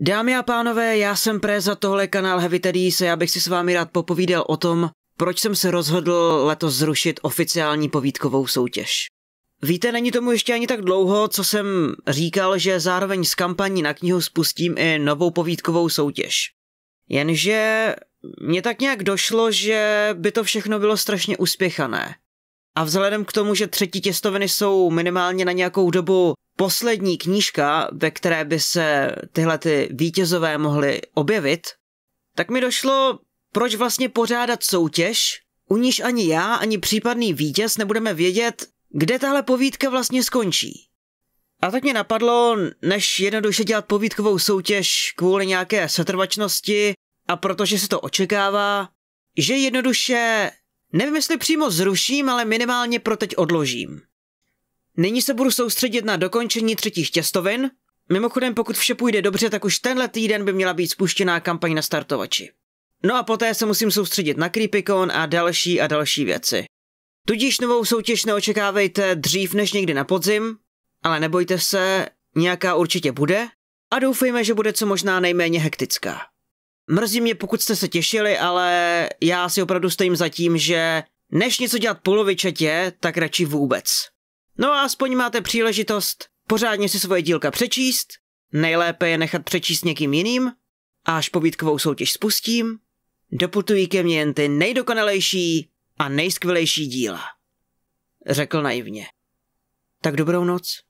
Dámy a pánové, já jsem Prez za tohle kanál Heavy Teddy, se já bych si s vámi rád popovídal o tom, proč jsem se rozhodl letos zrušit oficiální povídkovou soutěž. Víte, není tomu ještě ani tak dlouho, co jsem říkal, že zároveň s kampaní na knihu spustím i novou povídkovou soutěž. Jenže mě tak nějak došlo, že by to všechno bylo strašně uspěchané. A vzhledem k tomu, že třetí těstoviny jsou minimálně na nějakou dobu poslední knížka, ve které by se tyhle ty vítězové mohly objevit, tak mi došlo, proč vlastně pořádat soutěž, u níž ani já, ani případný vítěz nebudeme vědět, kde tahle povídka vlastně skončí. A tak mě napadlo, než jednoduše dělat povídkovou soutěž kvůli nějaké setrvačnosti a protože se to očekává, že jednoduše, nevím jestli přímo zruším, ale minimálně pro teď odložím. Nyní se budu soustředit na dokončení třetích těstovin. Mimochodem, pokud vše půjde dobře, tak už tenhle týden by měla být spuštěná kampaň na startovači. No a poté se musím soustředit na Creepycon a další a další věci. Tudíž novou soutěž neočekávejte dřív než někdy na podzim, ale nebojte se, nějaká určitě bude a doufejme, že bude co možná nejméně hektická. Mrzí mě, pokud jste se těšili, ale já si opravdu stojím za tím, že než něco dělat polovičetě, tak radši vůbec. No a aspoň máte příležitost pořádně si svoje dílka přečíst, nejlépe je nechat přečíst někým jiným, a až povídkovou soutěž spustím, doputují ke mně jen ty nejdokonalejší a nejskvělejší díla. Řekl naivně. Tak dobrou noc.